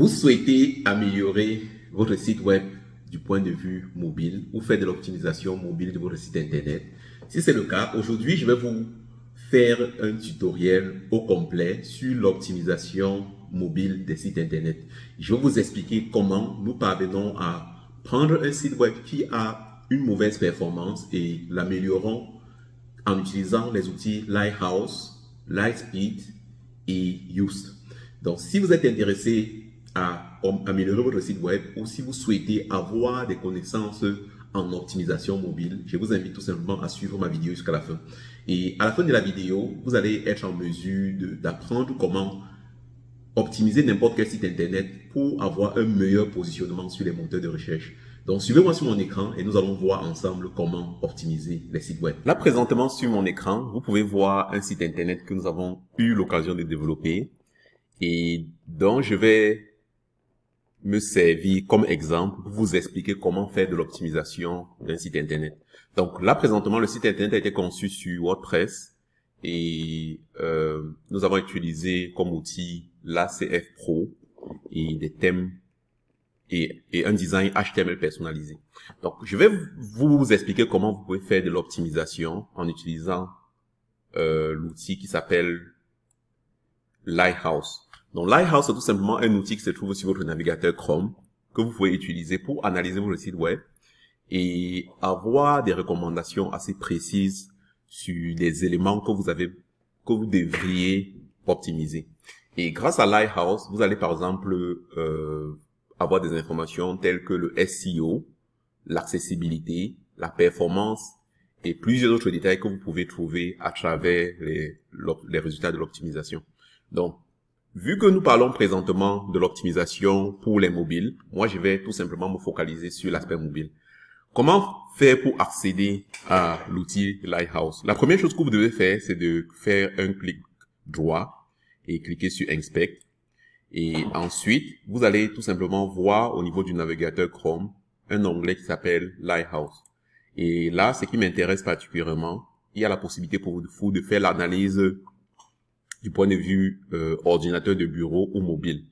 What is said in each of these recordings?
Vous souhaitez améliorer votre site web du point de vue mobile ou faire de l'optimisation mobile de votre site internet. Si c'est le cas, aujourd'hui, je vais vous faire un tutoriel au complet sur l'optimisation mobile des sites internet. Je vais vous expliquer comment nous parvenons à prendre un site web qui a une mauvaise performance et l'améliorons en utilisant les outils Lighthouse, Lightspeed et use. Donc, si vous êtes intéressé à améliorer votre site web ou si vous souhaitez avoir des connaissances en optimisation mobile, je vous invite tout simplement à suivre ma vidéo jusqu'à la fin. Et à la fin de la vidéo, vous allez être en mesure d'apprendre comment optimiser n'importe quel site internet pour avoir un meilleur positionnement sur les moteurs de recherche. Donc suivez-moi sur mon écran et nous allons voir ensemble comment optimiser les sites web. Là présentement sur mon écran, vous pouvez voir un site internet que nous avons eu l'occasion de développer et dont je vais me servir comme exemple pour vous expliquer comment faire de l'optimisation d'un site Internet. Donc là, présentement, le site Internet a été conçu sur WordPress et euh, nous avons utilisé comme outil l'ACF Pro et des thèmes et, un design HTML personnalisé. Donc, je vais vous, expliquer comment vous pouvez faire de l'optimisation en utilisant euh, l'outil qui s'appelle Lighthouse. Donc Lighthouse, est tout simplement un outil qui se trouve sur votre navigateur Chrome que vous pouvez utiliser pour analyser votre site web et avoir des recommandations assez précises sur des éléments que vous avez, que vous devriez optimiser. Et grâce à Lighthouse, vous allez par exemple euh, avoir des informations telles que le SEO, l'accessibilité, la performance et plusieurs autres détails que vous pouvez trouver à travers les, les résultats de l'optimisation. Donc, Vu que nous parlons présentement de l'optimisation pour les mobiles, moi je vais tout simplement me focaliser sur l'aspect mobile. Comment faire pour accéder à l'outil Lighthouse La première chose que vous devez faire, c'est de faire un clic droit et cliquer sur Inspect. Et ensuite, vous allez tout simplement voir au niveau du navigateur Chrome un onglet qui s'appelle Lighthouse. Et là, ce qui m'intéresse particulièrement, il y a la possibilité pour vous de faire l'analyse du point de vue euh, ordinateur de bureau ou mobile.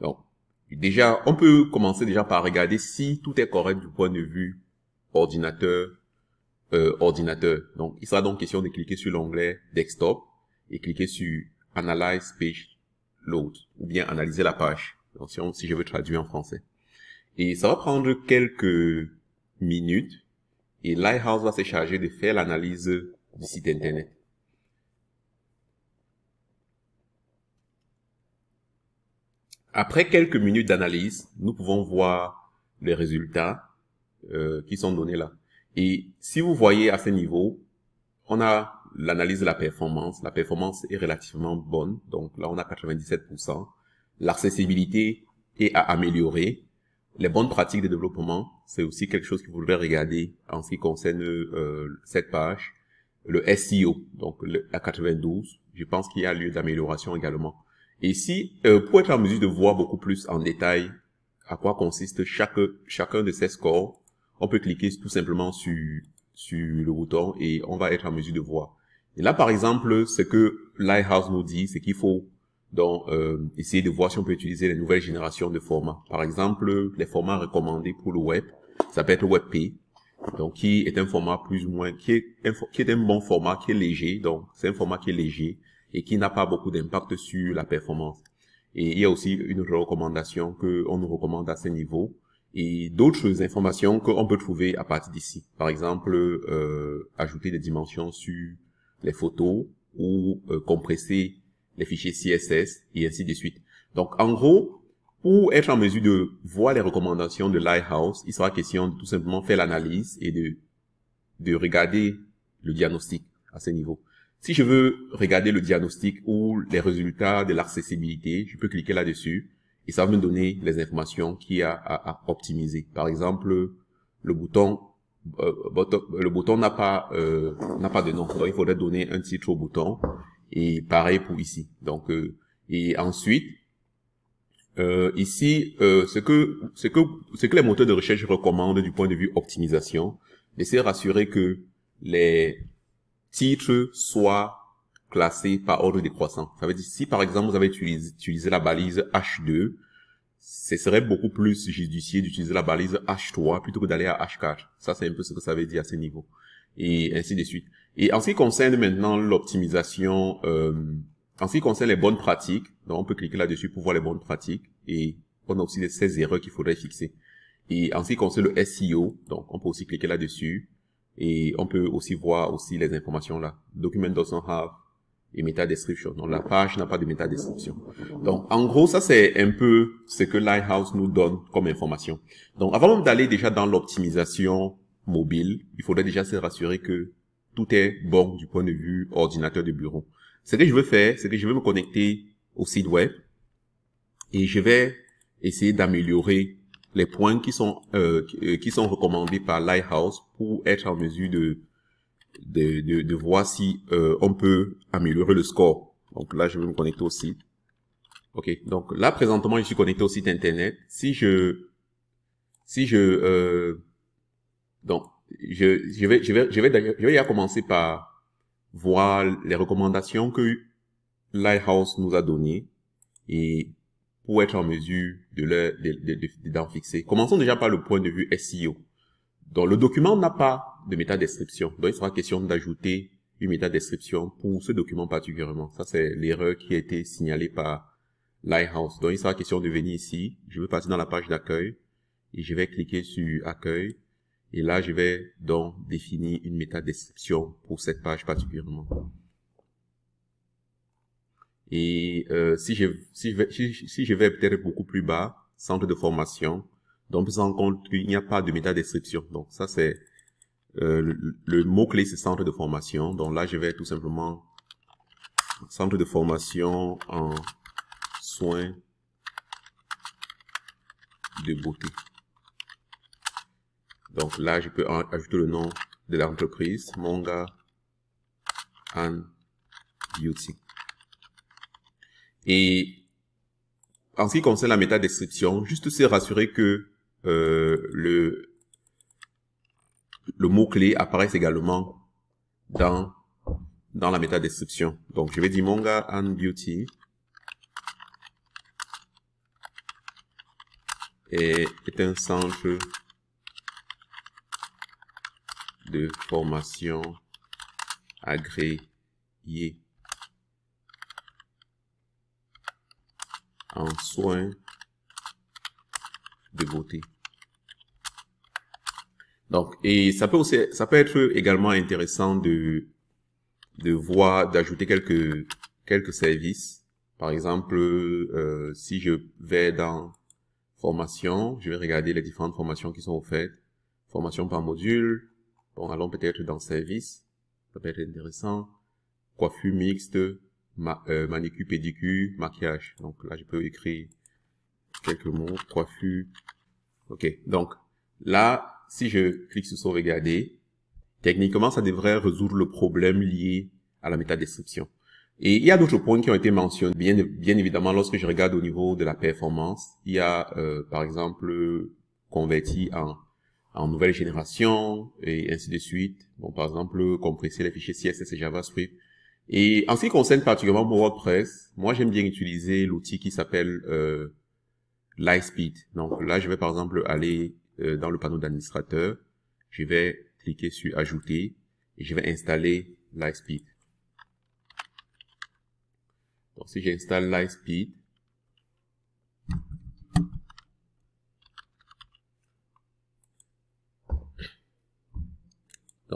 Donc, déjà, on peut commencer déjà par regarder si tout est correct du point de vue ordinateur, euh, ordinateur. Donc, il sera donc question de cliquer sur l'onglet Desktop et cliquer sur Analyze Page Load ou bien Analyser la page, donc, si, si je veux traduire en français. Et ça va prendre quelques minutes et Lighthouse va se charger de faire l'analyse du site Internet. Après quelques minutes d'analyse, nous pouvons voir les résultats euh, qui sont donnés là. Et si vous voyez à ce niveau, on a l'analyse de la performance. La performance est relativement bonne. Donc là, on a 97%. L'accessibilité est à améliorer. Les bonnes pratiques de développement, c'est aussi quelque chose que vous regarder en ce qui concerne euh, cette page. Le SEO, donc le, la 92, je pense qu'il y a lieu d'amélioration également. Et Ici, euh, pour être en mesure de voir beaucoup plus en détail à quoi consiste chaque, chacun de ces scores, on peut cliquer tout simplement sur, sur le bouton et on va être en mesure de voir. Et là, par exemple, ce que Lighthouse nous dit, c'est qu'il faut donc euh, essayer de voir si on peut utiliser les nouvelles générations de formats. Par exemple, les formats recommandés pour le web, ça peut être WebP, donc qui est un format plus ou moins, qui est, qui est un bon format, qui est léger, donc c'est un format qui est léger, et qui n'a pas beaucoup d'impact sur la performance. Et il y a aussi une recommandation qu'on nous recommande à ce niveau et d'autres informations qu'on peut trouver à partir d'ici. Par exemple, euh, ajouter des dimensions sur les photos ou euh, compresser les fichiers CSS et ainsi de suite. Donc en gros, pour être en mesure de voir les recommandations de Lighthouse, il sera question de tout simplement faire l'analyse et de, de regarder le diagnostic à ce niveau. Si je veux regarder le diagnostic ou les résultats de l'accessibilité, je peux cliquer là-dessus et ça va me donner les informations qui y a à, optimiser. Par exemple, le bouton euh, le bouton n'a pas euh, n'a pas de nom. il faudrait donner un titre au bouton et pareil pour ici. Donc euh, et ensuite ici ce que ce que ce que les moteurs de recherche recommandent du point de vue optimisation, c'est rassurer que les titre soit classé par ordre décroissant. Ça veut dire, si par exemple vous avez utilisé, la balise H2, ce serait beaucoup plus judicieux d'utiliser la balise H3 plutôt que d'aller à H4. Ça, c'est un peu ce que ça veut dire à ce niveau. Et ainsi de suite. Et en ce qui concerne maintenant l'optimisation, euh, en ce qui concerne les bonnes pratiques, donc on peut cliquer là-dessus pour voir les bonnes pratiques. Et on a aussi les 16 erreurs qu'il faudrait fixer. Et en ce qui concerne le SEO, donc on peut aussi cliquer là-dessus et on peut aussi voir aussi les informations là. Document doesn't have et meta description. Donc la page n'a pas de meta description. Donc en gros, ça c'est un peu ce que Lighthouse nous donne comme information. Donc avant d'aller déjà dans l'optimisation mobile, il faudrait déjà se rassurer que tout est bon du point de vue ordinateur de bureau. Ce que je veux faire, c'est que je vais me connecter au site web et je vais essayer d'améliorer les points qui sont, euh, euh, qui sont recommandés par Lighthouse pour être en mesure de, de, de, voir si euh, on peut améliorer le score. Donc là, je vais me connecter au site. Ok, donc là, présentement, je suis connecté au site Internet. Si je... Si je... Euh, donc, je, je, vais, je, vais, je, vais, je commencer par voir les recommandations que Lighthouse nous a données. Et pour être en mesure de leur, d'en fixer. Commençons déjà par le point de vue SEO. Donc, le document n'a pas de métadescription. Donc, il sera question d'ajouter une métadescription pour ce document particulièrement. Ça, c'est l'erreur qui a été signalée par Lighthouse. Donc, il sera question de venir ici. Je vais passer dans la page d'accueil et je vais cliquer sur accueil. Et là, je vais donc définir une métadescription pour cette page particulièrement. Et euh, si, je, si, je vais, peut-être beaucoup plus bas, centre de formation, donc vous en compte qu'il n'y a pas de métadescription. Donc ça, c'est euh, le, mot-clé, c'est centre de formation. Donc là, je vais tout simplement centre de formation en soins de beauté. Donc là, je peux ajouter le nom de l'entreprise, Manga and Beauty. Et en ce qui concerne la métadescription, juste se rassurer que euh, le, le mot-clé apparaisse également dans, dans la métadescription. Donc, je vais dire manga and beauty. Est, est un centre de formation agréé en soin de beauté. Donc, et ça peut aussi, ça peut être également intéressant de, de voir, d'ajouter quelques, quelques services. Par exemple, euh, si je vais dans formation, je vais regarder les différentes formations qui sont offertes. Formation par module. Bon, allons peut-être dans service. Ça peut être intéressant. Coiffure mixte, ma, euh, pédicure, maquillage. Donc là, je peux écrire quelques mots, coiffure. Ok, donc là, si je clique sur sauvegarder, techniquement, ça devrait résoudre le problème lié à la métadescription. Et il y a d'autres points qui ont été mentionnés. Bien, bien évidemment, lorsque je regarde au niveau de la performance, il y a, euh, par exemple, converti en, en nouvelle génération et ainsi de suite. Bon, par exemple, compresser les fichiers CSS et JavaScript et en ce qui concerne particulièrement mon WordPress, moi j'aime bien utiliser l'outil qui s'appelle euh, Donc là, je vais par exemple aller euh, dans le panneau d'administrateur, je vais cliquer sur Ajouter et je vais installer Lightspeed. Donc si j'installe Lightspeed,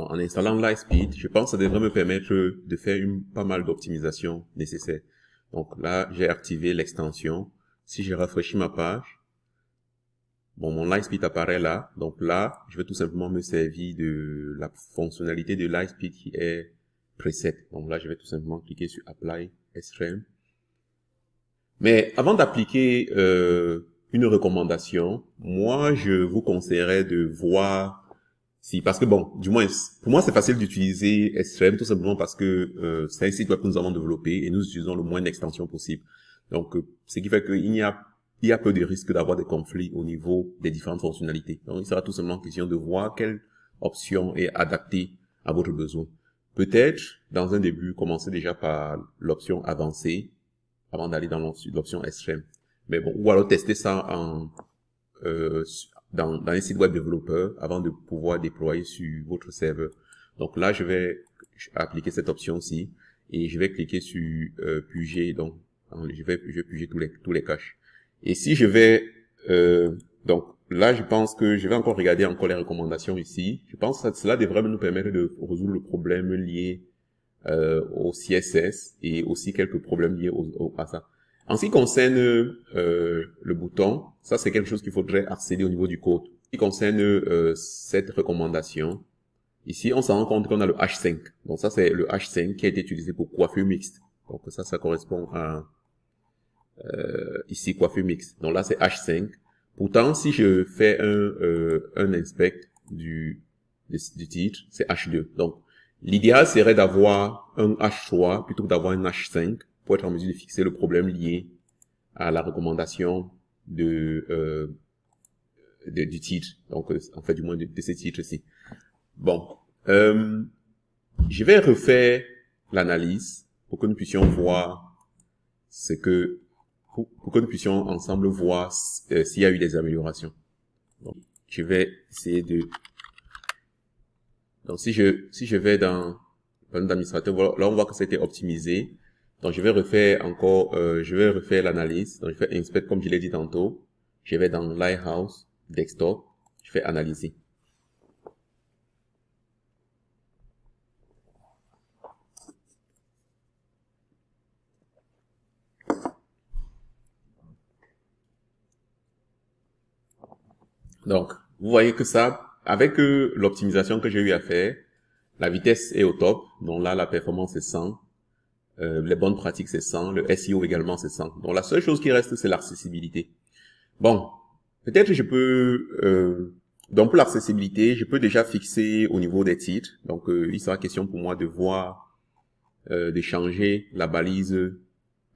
en installant Lightspeed, je pense que ça devrait me permettre de faire une, pas mal d'optimisation nécessaire. Donc là, j'ai activé l'extension. Si je rafraîchis ma page, bon, mon Lightspeed apparaît là. Donc là, je vais tout simplement me servir de la fonctionnalité de Lightspeed qui est preset. Donc là, je vais tout simplement cliquer sur Apply Extreme. Mais avant d'appliquer euh, une recommandation, moi, je vous conseillerais de voir si, parce que bon, du moins, pour moi, c'est facile d'utiliser SRM tout simplement parce que euh, c'est un site web que nous avons développé et nous utilisons le moins d'extensions possible. Donc, euh, ce qui fait qu'il y a, il y a peu de risques d'avoir des conflits au niveau des différentes fonctionnalités. Donc, il sera tout simplement question de voir quelle option est adaptée à votre besoin. Peut-être, dans un début, commencez déjà par l'option avancée avant d'aller dans l'option extrême. Mais bon, ou alors tester ça en, euh, dans, dans un site web développeur avant de pouvoir déployer sur votre serveur. Donc là, je vais appliquer cette option-ci et je vais cliquer sur euh, puger. Donc, je vais, je puger tous les, tous les caches. Et si je vais... Euh, donc là, je pense que je vais encore regarder encore les recommandations ici. Je pense que cela devrait nous permettre de résoudre le problème lié euh, au CSS et aussi quelques problèmes liés au, au, à ça. En ce qui concerne euh, le bouton, ça c'est quelque chose qu'il faudrait accéder au niveau du code. En ce qui concerne euh, cette recommandation, ici on s'en rend compte qu'on a le H5. Donc ça c'est le H5 qui a été utilisé pour coiffure mixte. Donc ça, ça correspond à euh, ici coiffure mixte. Donc là c'est H5. Pourtant, si je fais un, euh, un inspect du, du, du titre, c'est H2. Donc l'idéal serait d'avoir un H3 plutôt que d'avoir un H5 pour être en mesure de fixer le problème lié à la recommandation de, euh, du titre, donc euh, en fait du moins de, ces titres titre-ci. Bon, euh, je vais refaire l'analyse pour que nous puissions voir ce que, pour, que nous puissions ensemble voir euh, s'il y a eu des améliorations. Donc, je vais essayer de donc si je si je vais dans le panneau d'administrateur, là on voit que c'était optimisé. Donc je vais refaire encore, euh, je vais refaire l'analyse. Donc je fais inspect comme je l'ai dit tantôt. Je vais dans Lighthouse, desktop, je fais analyser. Donc, vous voyez que ça, avec euh, l'optimisation que j'ai eu à faire, la vitesse est au top. Donc là, la performance est 100. Euh, les bonnes pratiques, c'est 100. Le SEO également, c'est 100. Donc la seule chose qui reste, c'est l'accessibilité. Bon, peut-être je peux... Euh, donc pour l'accessibilité, je peux déjà fixer au niveau des titres. Donc euh, il sera question pour moi de voir, de changer la balise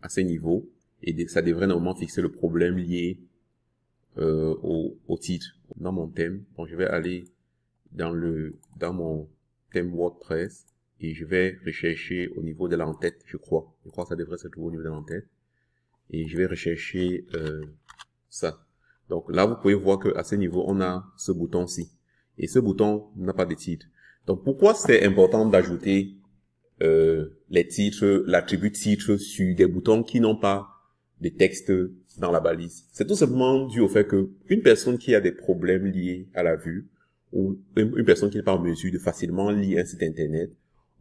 à ces niveaux. Et ça devrait normalement fixer le problème lié au, au titre. Dans mon thème, bon, je vais aller dans le dans mon thème WordPress et je vais rechercher au niveau de l'entête, je crois. Je crois que ça devrait se trouver au niveau de l'entête. Et je vais rechercher euh, ça. Donc là, vous pouvez voir que à ce niveau, on a ce bouton-ci. Et ce bouton n'a pas de titre. Donc pourquoi c'est important d'ajouter euh, les titres, l'attribut titre sur des boutons qui n'ont pas de texte dans la balise C'est tout simplement dû au fait que une personne qui a des problèmes liés à la vue ou une personne qui n'est pas en mesure de facilement lire un site internet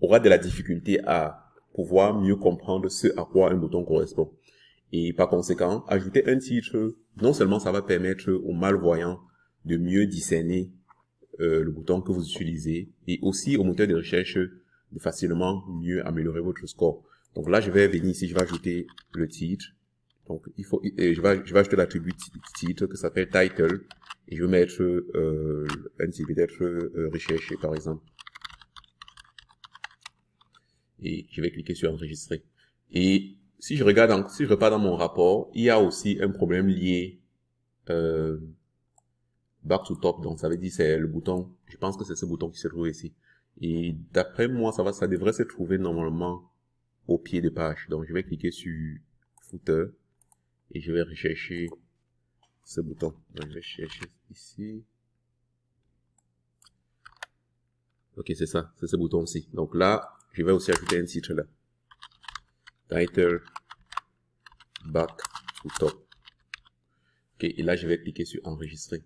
aura de la difficulté à pouvoir mieux comprendre ce à quoi un bouton correspond. Et par conséquent, ajouter un titre, non seulement ça va permettre aux malvoyants de mieux discerner euh, le bouton que vous utilisez, et aussi au moteur de recherche de facilement mieux améliorer votre score. Donc là, je vais venir ici, je vais ajouter le titre. Donc il faut, euh, je, vais, je vais ajouter l'attribut titre que s'appelle title, et je vais mettre euh, un titre peut-être par exemple et je vais cliquer sur enregistrer. Et si je regarde, si je repars dans mon rapport, il y a aussi un problème lié euh, back to top. Donc ça veut dire c'est le bouton. Je pense que c'est ce bouton qui se trouve ici. Et d'après moi, ça va, ça devrait se trouver normalement au pied de page. Donc je vais cliquer sur footer et je vais rechercher ce bouton. Donc je vais chercher ici. Ok, c'est ça, c'est ce bouton-ci. Donc là, je vais aussi ajouter un titre là. Title back to top. Ok, et là je vais cliquer sur enregistrer.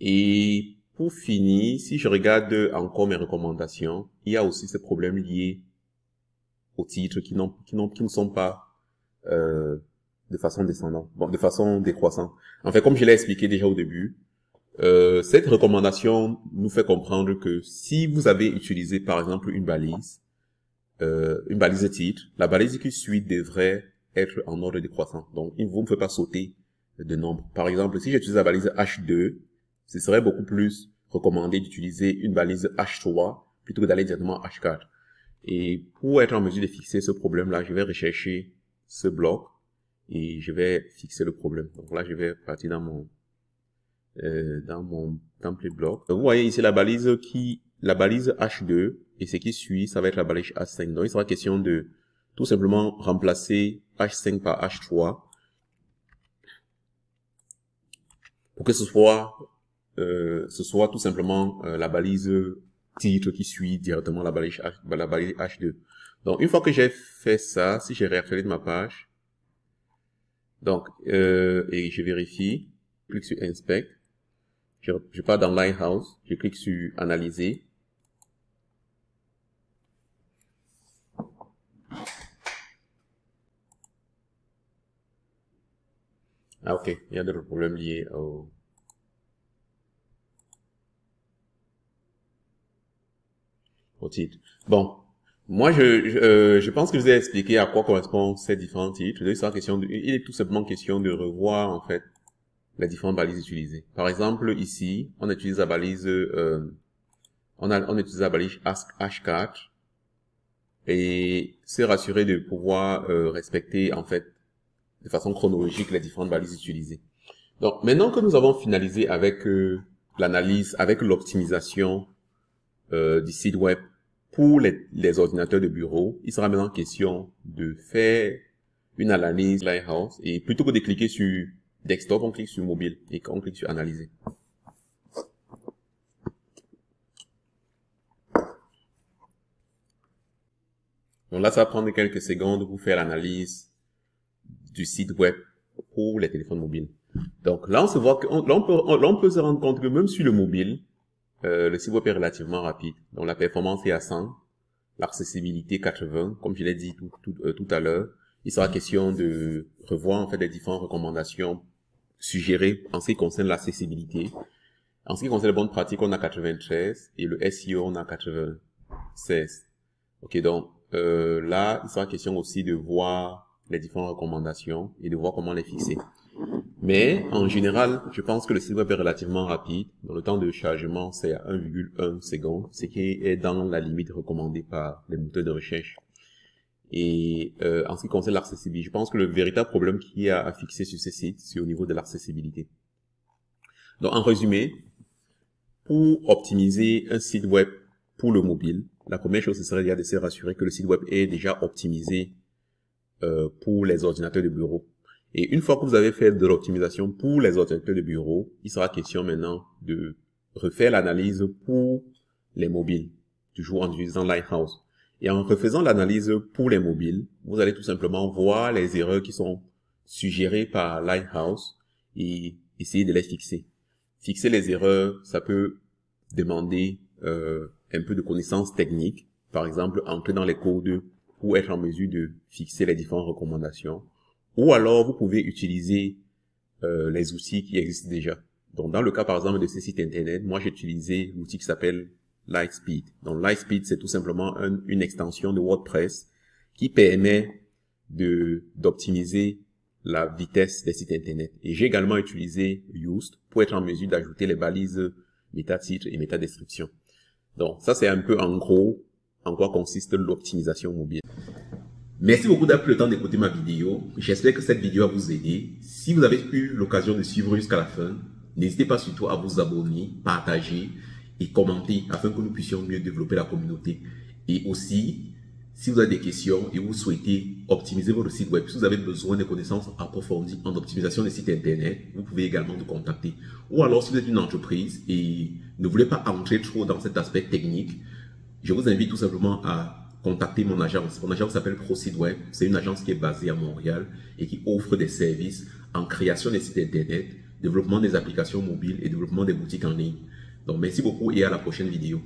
Et pour finir, si je regarde encore mes recommandations, il y a aussi ce problème lié aux titres qui, qui, ne sont pas euh, de façon descendante, bon, de façon décroissante. En fait, comme je l'ai expliqué déjà au début, euh, cette recommandation nous fait comprendre que si vous avez utilisé par exemple une balise, euh, une balise titre, la balise qui suit devrait être en ordre décroissant. Donc, il ne me fait pas sauter de nombre. Par exemple, si j'utilise la balise H2, ce serait beaucoup plus recommandé d'utiliser une balise H3 plutôt que d'aller directement à H4. Et pour être en mesure de fixer ce problème-là, je vais rechercher ce bloc et je vais fixer le problème. Donc là, je vais partir dans mon, euh, dans mon template bloc. Vous voyez ici la balise qui la balise H2 et ce qui suit, ça va être la balise H5. Donc, il sera question de tout simplement remplacer H5 par H3 pour que ce soit, euh, ce soit tout simplement euh, la balise titre qui suit directement la balise, H, 2 Donc, une fois que j'ai fait ça, si j'ai réactualisé ma page, donc, euh, et je vérifie, clique sur Inspect, je, je pars dans Lighthouse, je clique sur Analyser, Ah, ok. Il y a d'autres problèmes liés au... titre. Bon. Moi, je, je, euh, pense que je vous ai expliqué à quoi correspondent ces différents titres. Il, est tout simplement question de revoir, en fait, les différentes balises utilisées. Par exemple, ici, on utilise la balise, euh, on, a, on utilise la balise H4 et c'est rassurer de pouvoir euh, respecter, en fait, de façon chronologique les différentes valises utilisées. Donc maintenant que nous avons finalisé avec euh, l'analyse, avec l'optimisation euh, du site web pour les, les, ordinateurs de bureau, il sera maintenant question de faire une analyse Lighthouse et plutôt que de cliquer sur desktop, on clique sur mobile et on clique sur analyser. Donc là, ça va prendre quelques secondes pour faire l'analyse du site web pour les téléphones mobiles. Donc là, on se voit que, on, on peut, on, peut se rendre compte que même sur le mobile, euh, le site web est relativement rapide. Donc la performance est à 100, l'accessibilité 80, comme je l'ai dit tout, tout, euh, tout à l'heure. Il sera question de revoir en fait les différentes recommandations suggérées en ce qui concerne l'accessibilité. En ce qui concerne les bonnes pratiques, on a 93 et le SEO, on a 96. Ok, donc euh, là, il sera question aussi de voir les différentes recommandations et de voir comment les fixer. Mais en général, je pense que le site web est relativement rapide. Dans le temps de chargement, c'est à 1,1 secondes. ce qui est dans la limite recommandée par les moteurs de recherche. Et euh, en ce qui concerne l'accessibilité, je pense que le véritable problème qu'il y a à fixer sur ces sites, c'est au niveau de l'accessibilité. Donc en résumé, pour optimiser un site web pour le mobile, la première chose, ce serait déjà de se rassurer que le site web est déjà optimisé euh, pour les ordinateurs de bureau. Et une fois que vous avez fait de l'optimisation pour les ordinateurs de bureau, il sera question maintenant de refaire l'analyse pour les mobiles, toujours en utilisant Lighthouse. Et en refaisant l'analyse pour les mobiles, vous allez tout simplement voir les erreurs qui sont suggérées par Lighthouse et essayer de les fixer. Fixer les erreurs, ça peut demander euh, un peu de connaissances techniques, par exemple entrer dans les codes pour être en mesure de fixer les différentes recommandations. Ou alors, vous pouvez utiliser euh, les outils qui existent déjà. Donc, dans le cas, par exemple, de ces sites Internet, moi, j'ai utilisé l'outil qui s'appelle Lightspeed. Donc, Lightspeed, c'est tout simplement une extension de WordPress qui permet de d'optimiser la vitesse des sites Internet. Et j'ai également utilisé Yoast pour être en mesure d'ajouter les balises méta-titres et méta-description. Donc, ça, c'est un peu en gros en quoi consiste l'optimisation mobile. Merci beaucoup d'avoir pris le temps d'écouter ma vidéo. J'espère que cette vidéo a vous aidé. Si vous avez eu l'occasion de suivre jusqu'à la fin, n'hésitez pas surtout à vous abonner, partager et commenter afin que nous puissions mieux développer la communauté. Et aussi, si vous avez des questions et vous souhaitez optimiser votre site web, si vous avez besoin de connaissances approfondies en optimisation des sites internet, vous pouvez également nous contacter. Ou alors si vous êtes une entreprise et ne voulez pas entrer trop dans cet aspect technique, je vous invite tout simplement à contacter mon agence. Mon agence s'appelle Web. C'est une agence qui est basée à Montréal et qui offre des services en création des sites Internet, développement des applications mobiles et développement des boutiques en ligne. Donc, merci beaucoup et à la prochaine vidéo.